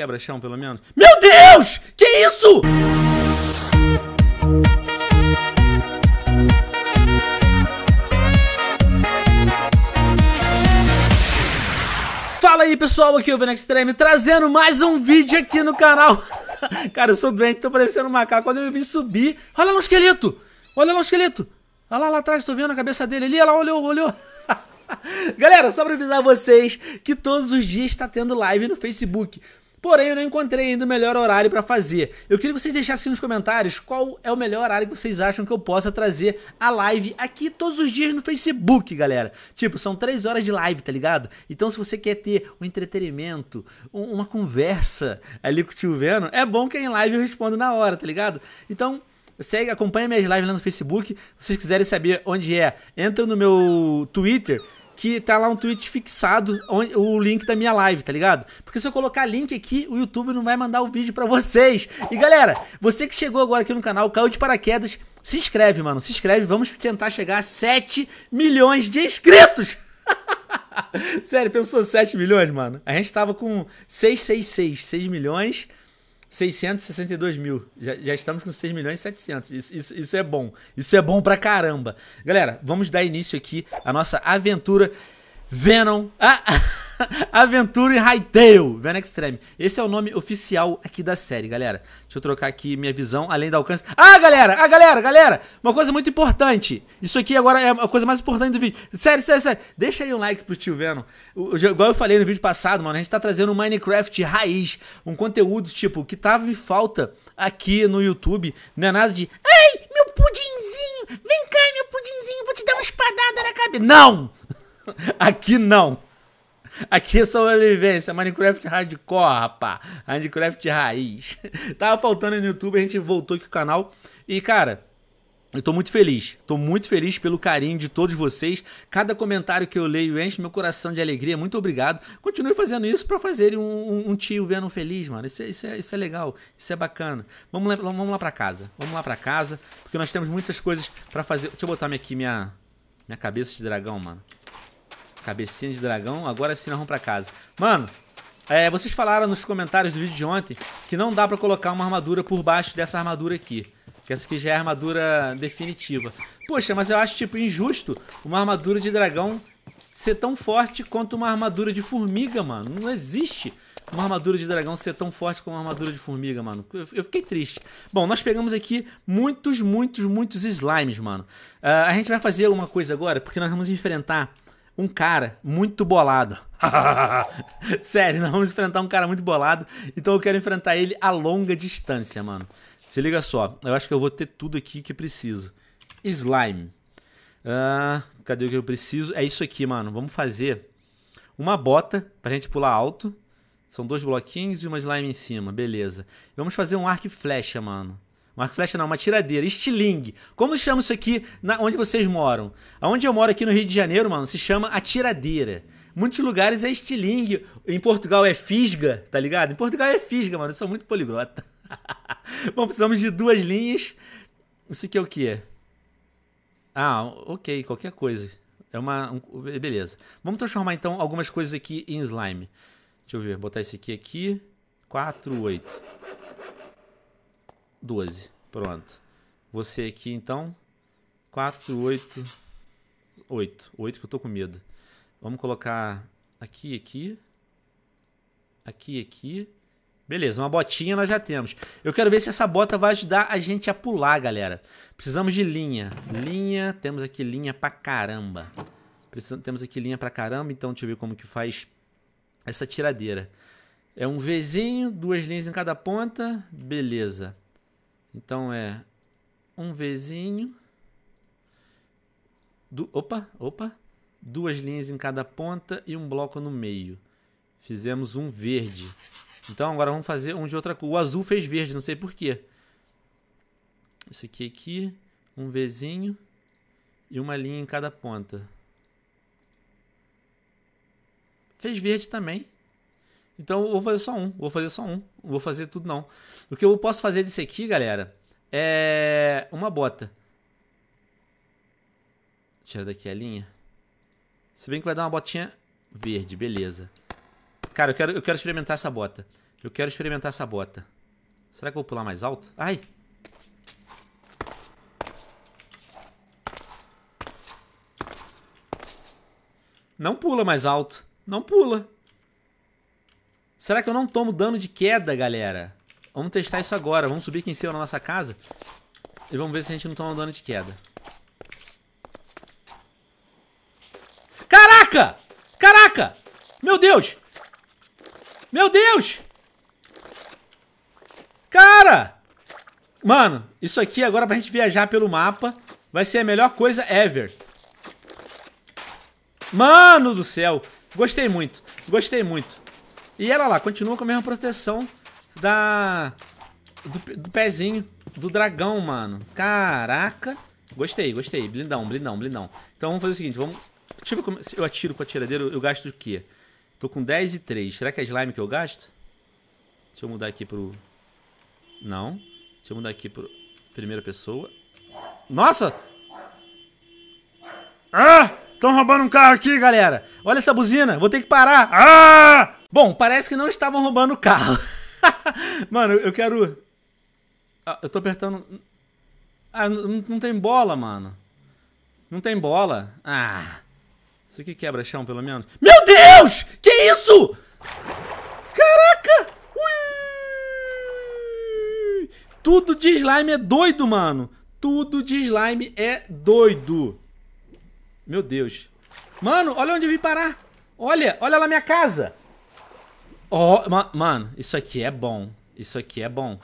quebra chão, pelo menos. Meu Deus! Que isso? Fala aí, pessoal, aqui é o Venex Extreme, trazendo mais um vídeo aqui no canal. Cara, eu sou doente, tô parecendo um macaco. Quando eu vim subir, olha lá o esqueleto. Olha lá o esqueleto. Olha lá, lá atrás, tô vendo a cabeça dele ali. Olha lá, olhou, olhou. Galera, só para avisar vocês que todos os dias está tendo live no Facebook. Porém, eu não encontrei ainda o melhor horário para fazer. Eu queria que vocês deixassem nos comentários qual é o melhor horário que vocês acham que eu possa trazer a live aqui todos os dias no Facebook, galera. Tipo, são três horas de live, tá ligado? Então, se você quer ter um entretenimento, um, uma conversa ali com o tio Veno, é bom que em live eu respondo na hora, tá ligado? Então, segue, acompanha minhas lives lá no Facebook. Se vocês quiserem saber onde é, entra no meu Twitter que tá lá um tweet fixado onde, o link da minha live, tá ligado? Porque se eu colocar link aqui, o YouTube não vai mandar o vídeo para vocês. E galera, você que chegou agora aqui no canal, caiu de paraquedas, se inscreve, mano, se inscreve. Vamos tentar chegar a 7 milhões de inscritos. Sério, pensou 7 milhões, mano? A gente tava com 666, 6 milhões 662 mil. Já, já, estamos com 6 milhões e 700. Isso, isso, isso, é bom. Isso é bom pra caramba. Galera, vamos dar início aqui à nossa aventura Venom. Ah! Aventura e Hytale, Venom Extreme. Esse é o nome oficial aqui da série, galera. Deixa eu trocar aqui minha visão, além do alcance. Ah, galera! Ah, galera, galera! Uma coisa muito importante. Isso aqui agora é a coisa mais importante do vídeo. Sério, sério, sério. Deixa aí um like pro tio Venom. O, igual eu falei no vídeo passado, mano, a gente tá trazendo um Minecraft raiz. Um conteúdo, tipo, que tava em falta aqui no YouTube. Não é nada de... Ei, meu pudinzinho! Vem cá, meu pudinzinho, vou te dar uma espadada na cabeça. Não! aqui não. Aqui é sobrevivência, Minecraft hardcore, rapá. Minecraft raiz. Tava faltando no YouTube, a gente voltou aqui o canal. E, cara, eu tô muito feliz, tô muito feliz pelo carinho de todos vocês. Cada comentário que eu leio enche meu coração de alegria. Muito obrigado. Continue fazendo isso para fazer um, um, um, tio vendo feliz, mano. Isso é, isso, é, isso é legal, isso é bacana. Vamos lá, vamos lá para casa, vamos lá para casa, porque nós temos muitas coisas para fazer. Deixa eu botar aqui minha minha cabeça de dragão, mano. Cabecinha de dragão, agora sim nós vamos pra casa. Mano, é, vocês falaram nos comentários do vídeo de ontem que não dá pra colocar uma armadura por baixo dessa armadura aqui. Que essa aqui já é a armadura definitiva. Poxa, mas eu acho, tipo, injusto uma armadura de dragão ser tão forte quanto uma armadura de formiga, mano. Não existe uma armadura de dragão ser tão forte como uma armadura de formiga, mano. Eu fiquei triste. Bom, nós pegamos aqui muitos, muitos, muitos slimes, mano. Uh, a gente vai fazer alguma coisa agora, porque nós vamos enfrentar um cara muito bolado. Sério, nós vamos enfrentar um cara muito bolado. Então eu quero enfrentar ele a longa distância, mano. Se liga só, eu acho que eu vou ter tudo aqui que preciso. Slime. Ah, cadê o que eu preciso? É isso aqui, mano. Vamos fazer uma bota pra gente pular alto. São dois bloquinhos e uma slime em cima, beleza. Vamos fazer um arco e flecha, mano. Um arco flecha não, uma tiradeira. Estilingue. Como se chama isso aqui na, onde vocês moram? Aonde eu moro aqui no Rio de Janeiro, mano, se chama a tiradeira Muitos lugares é estilingue. Em Portugal é fisga, tá ligado? Em Portugal é fisga, mano. Eu sou muito poliglota. Bom, precisamos de duas linhas. Isso aqui é o que? Ah, ok, qualquer coisa. É uma. Um, beleza. Vamos transformar então algumas coisas aqui em slime. Deixa eu ver, botar esse aqui aqui. 4, 8. 12. Pronto. Você aqui, então. 4, 8. 8. 8 que eu tô com medo. Vamos colocar aqui, aqui. Aqui, aqui. Beleza, uma botinha nós já temos. Eu quero ver se essa bota vai ajudar a gente a pular, galera. Precisamos de linha. Linha, temos aqui linha pra caramba. Precisamos, temos aqui linha pra caramba, então deixa eu ver como que faz essa tiradeira. É um Vzinho, duas linhas em cada ponta, beleza. Então é um vezinho, Du, opa, opa. Duas linhas em cada ponta e um bloco no meio. Fizemos um verde. Então agora vamos fazer um de outra cor. O azul fez verde, não sei porquê. Esse aqui aqui, um vezinho e uma linha em cada ponta. Fez verde também. Então eu vou fazer só um, vou fazer só um, vou fazer tudo não. O que eu posso fazer disso aqui, galera, é uma bota. Tira daqui a linha. Se bem que vai dar uma botinha verde, beleza. Cara, eu quero, eu quero experimentar essa bota. Eu quero experimentar essa bota. Será que eu vou pular mais alto? Ai! Não pula mais alto. Não pula. Será que eu não tomo dano de queda, galera? Vamos testar isso agora. Vamos subir aqui em cima na nossa casa. E vamos ver se a gente não toma dano de queda. Caraca! Caraca! Meu Deus! Meu Deus! Cara! Mano, isso aqui agora pra gente viajar pelo mapa vai ser a melhor coisa ever. Mano do céu! Gostei muito. Gostei muito. E ela lá, continua com a mesma proteção da do, do pezinho do dragão, mano. Caraca. Gostei, gostei. Blindão, blindão, blindão. Então vamos fazer o seguinte, vamos... Deixa eu ver como eu atiro com a tiradeira, eu gasto o quê? Tô com 10 e 3. Será que é slime que eu gasto? Deixa eu mudar aqui pro... Não. Deixa eu mudar aqui pro... Primeira pessoa. Nossa! Ah! Estão roubando um carro aqui, galera. Olha essa buzina. Vou ter que parar. Ah! Bom, parece que não estavam roubando o carro. mano, eu quero. Ah, eu tô apertando. Ah, não, não tem bola, mano. Não tem bola. Ah. Isso aqui quebra chão, pelo menos. Meu Deus! Que isso? Caraca! Ui! Tudo de slime é doido, mano. Tudo de slime é doido. Meu Deus. Mano, olha onde eu vim parar. Olha, olha lá minha casa. Oh, mano, isso aqui é bom. Isso aqui é bom.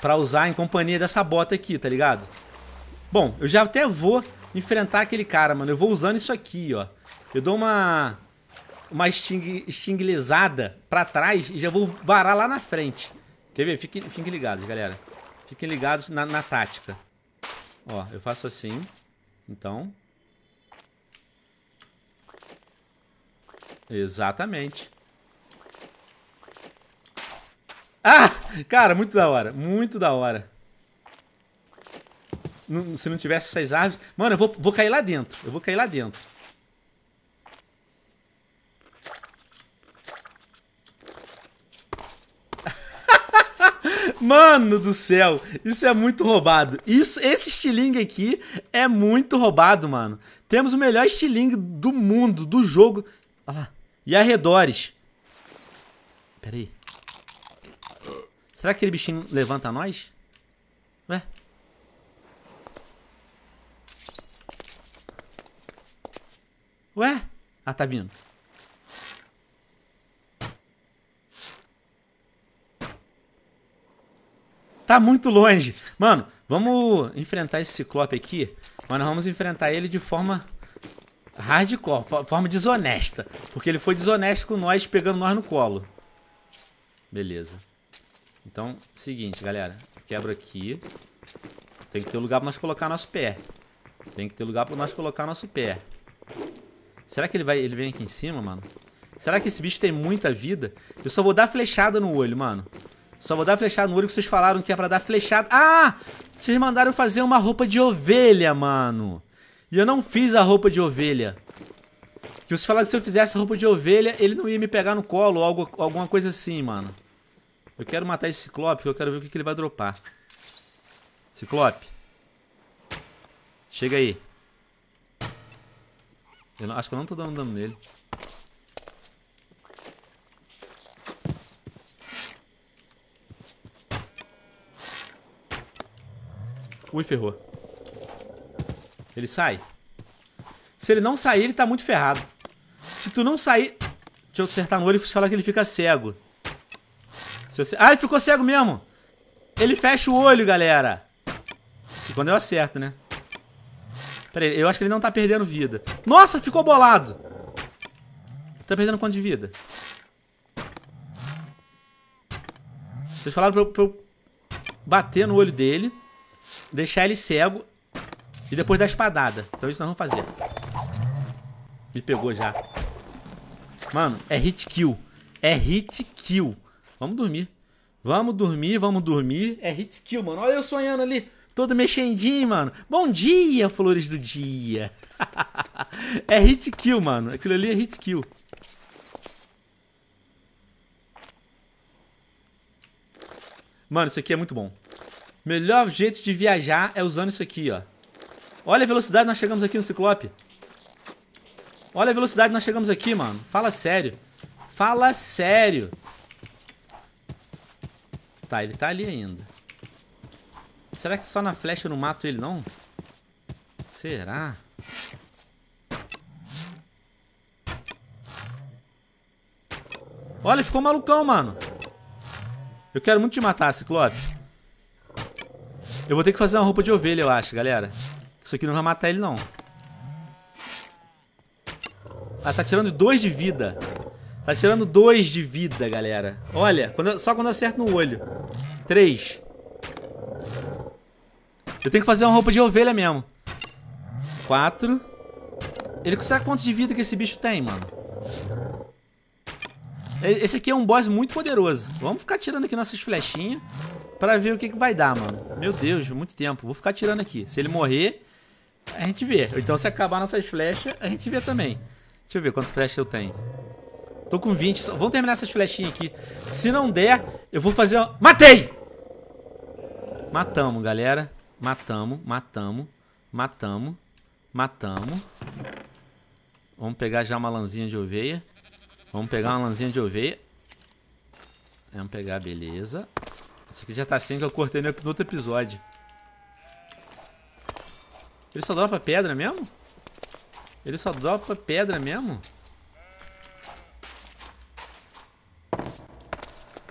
Pra usar em companhia dessa bota aqui, tá ligado? Bom, eu já até vou enfrentar aquele cara, mano. Eu vou usando isso aqui, ó. Eu dou uma... Uma sting, stinglizada pra trás e já vou varar lá na frente. Quer ver? Fiquem, fiquem ligados, galera. Fiquem ligados na, na tática. Ó, eu faço assim. Então. Exatamente. Ah! Cara, muito da hora. Muito da hora. se não tivesse essas árvores... Mano, eu vou, vou cair lá dentro. Eu vou cair lá dentro. Mano do céu, isso é muito roubado. Isso, esse estilingue aqui é muito roubado, mano. Temos o melhor estilingue do mundo, do jogo. Olha lá. E arredores. Pera aí. Será que aquele bichinho levanta nós? Ué? Ué? Ah, tá vindo. Tá muito longe. Mano, vamos enfrentar esse ciclope aqui. Mas nós vamos enfrentar ele de forma hardcore, forma desonesta. Porque ele foi desonesto com nós, pegando nós no colo. Beleza. Então, seguinte, galera. Quebra aqui. Tem que ter lugar pra nós colocar nosso pé. Tem que ter lugar pra nós colocar nosso pé. Será que ele vai, ele vem aqui em cima, mano? Será que esse bicho tem muita vida? Eu só vou dar flechada no olho, mano. Só vou dar flechada no olho que vocês falaram que é pra dar flechada. Ah! Vocês mandaram fazer uma roupa de ovelha, mano. E eu não fiz a roupa de ovelha. Que vocês falaram que se eu fizesse a roupa de ovelha, ele não ia me pegar no colo ou algo, alguma coisa assim, mano. Eu quero matar esse Ciclope, eu quero ver o que, que ele vai dropar. Ciclope. Chega aí. Eu não, acho que eu não tô dando dano nele. Ui, ferrou. Ele sai. Se ele não sair, ele tá muito ferrado. Se tu não sair... Deixa eu acertar no olho e falar que ele fica cego. Você... Ah, ele ficou cego mesmo. Ele fecha o olho, galera. Se quando eu acerto, né? Pera aí, eu acho que ele não tá perdendo vida. Nossa, ficou bolado. Tá perdendo quanto de vida? Vocês falaram pra eu, pra eu bater no olho dele, deixar ele cego e depois dar espadada. Então isso nós vamos fazer. Me pegou já. Mano, é hit kill. É hit kill. Vamos dormir. Vamos dormir, vamos dormir. É hit kill, mano. Olha eu sonhando ali. Todo mexendinho, mano. Bom dia, flores do dia. é hit kill, mano. Aquilo ali é hit kill. Mano, isso aqui é muito bom. Melhor jeito de viajar é usando isso aqui, ó. Olha a velocidade nós chegamos aqui no Ciclope. Olha a velocidade nós chegamos aqui, mano. Fala sério. Fala sério. Tá, ele tá ali ainda. Será que só na flecha eu não mato ele, não? Será? Olha, ficou malucão, mano. Eu quero muito te matar, Ciclope. Eu vou ter que fazer uma roupa de ovelha, eu acho, galera. Isso aqui não vai matar ele, não. Ah, tá tirando dois de vida. Tá tirando dois de vida, galera. Olha, quando eu, só quando eu acerto no olho. Três. Eu tenho que fazer uma roupa de ovelha mesmo. Quatro. Ele sabe quanto de vida que esse bicho tem, mano. Esse aqui é um boss muito poderoso. Vamos ficar tirando aqui nossas flechinhas pra ver o que, que vai dar, mano. Meu Deus, muito tempo. Vou ficar tirando aqui. Se ele morrer, a gente vê. Então se acabar nossas flechas, a gente vê também. Deixa eu ver quanto flecha eu tenho. Tô com 20. Vamos terminar essas flechinhas aqui. Se não der, eu vou fazer... Matei! Matamos, galera. Matamos, matamos, matamos, matamos. Vamos pegar já uma lanzinha de oveia. Vamos pegar uma lanzinha de oveia. Vamos pegar, beleza. Essa aqui já tá assim que eu cortei no outro episódio. Ele só dropa pedra mesmo? Ele só dropa pedra mesmo?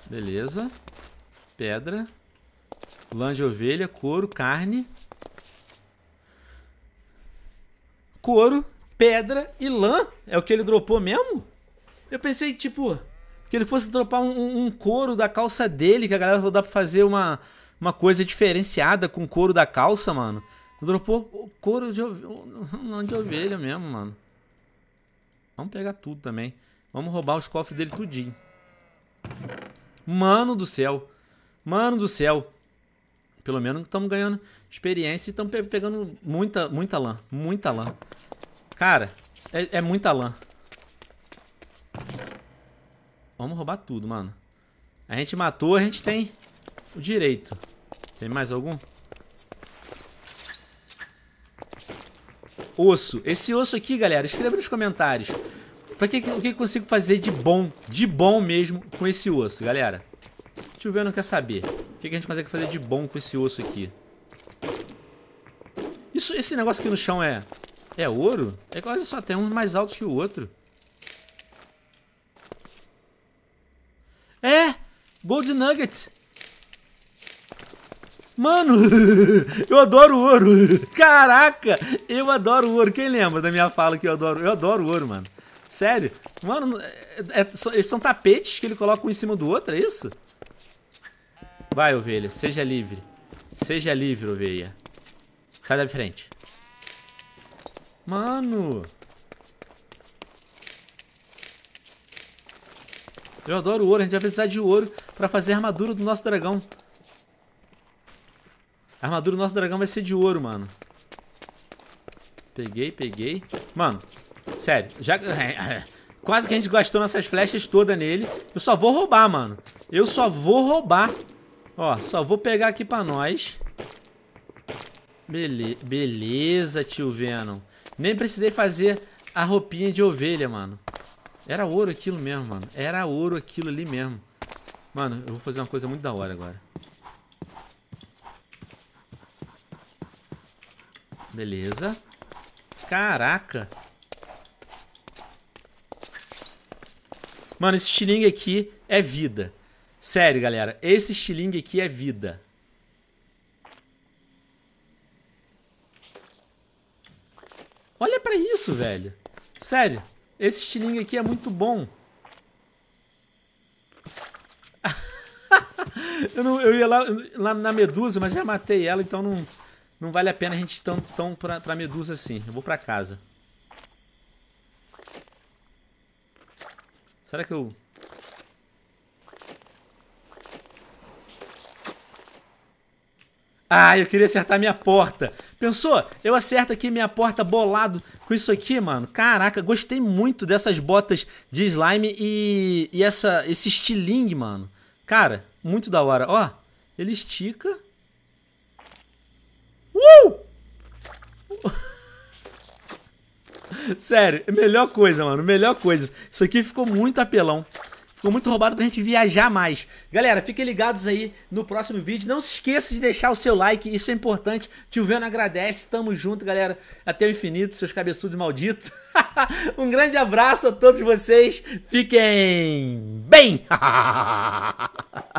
Beleza. Pedra. Lã de ovelha, couro, carne. Couro, pedra e lã. É o que ele dropou mesmo? Eu pensei, que tipo, que ele fosse dropar um, um couro da calça dele, que a galera vai dar pra fazer uma, uma coisa diferenciada com couro da calça, mano. Dropou couro de ovelha, de ovelha mesmo, mano. Vamos pegar tudo também. Vamos roubar os cofres dele tudinho. Mano do céu. Mano do céu. Pelo menos estamos ganhando experiência e estamos pe pegando muita, muita lã. Muita lã. Cara, é, é muita lã. Vamos roubar tudo, mano. A gente matou, a gente tem o direito. Tem mais algum? Osso. Esse osso aqui, galera, escreva nos comentários. Pra que, o que eu consigo fazer de bom, de bom mesmo, com esse osso, galera? Deixa eu ver, eu não quer saber. O que, a gente consegue fazer de bom com esse osso aqui? Isso, esse negócio aqui no chão é... É ouro? É que olha só, tem um mais alto que o outro. É! Gold Nugget! Mano, eu adoro ouro. Caraca, eu adoro ouro. Quem lembra da minha fala que eu adoro? Eu adoro ouro, mano. Sério? Mano, é, é, eles são tapetes que ele coloca um em cima do outro, é isso? Vai, ovelha, seja livre. Seja livre, ovelha. Sai da frente. Mano. Eu adoro ouro, a gente vai precisar de ouro pra fazer a armadura do nosso dragão. A armadura do nosso dragão vai ser de ouro, mano. Peguei, peguei. Mano, Sério, já... Quase que a gente gastou nossas flechas todas nele. Eu só vou roubar, mano. Eu só vou roubar. Ó, só vou pegar aqui pra nós. Bele... Beleza, tio Venom. Nem precisei fazer a roupinha de ovelha, mano. Era ouro aquilo mesmo, mano. Era ouro aquilo ali mesmo. Mano, eu vou fazer uma coisa muito da hora agora. Beleza. Caraca. Mano, esse estilingue aqui é vida. Sério, galera. Esse estilingue aqui é vida. Olha pra isso, velho. Sério. Esse estilingue aqui é muito bom. eu, não, eu, ia lá, lá, na Medusa, mas já matei ela, então não, não vale a pena a gente ir tão, tão pra, pra Medusa assim. Eu vou pra casa. Será que eu... Ah, eu queria acertar minha porta. Pensou? Eu acerto aqui minha porta bolado com isso aqui, mano. Caraca, gostei muito dessas botas de slime e, e essa, esse estilingue, mano. Cara, muito da hora. Ó, ele estica Sério, é melhor coisa, mano. Melhor coisa. Isso aqui ficou muito apelão. Ficou muito roubado pra gente viajar mais. Galera, fiquem ligados aí no próximo vídeo. Não se esqueça de deixar o seu like, isso é importante. Tio Veno agradece. Tamo junto, galera. Até o infinito, seus cabeçudos malditos. um grande abraço a todos vocês. Fiquem bem!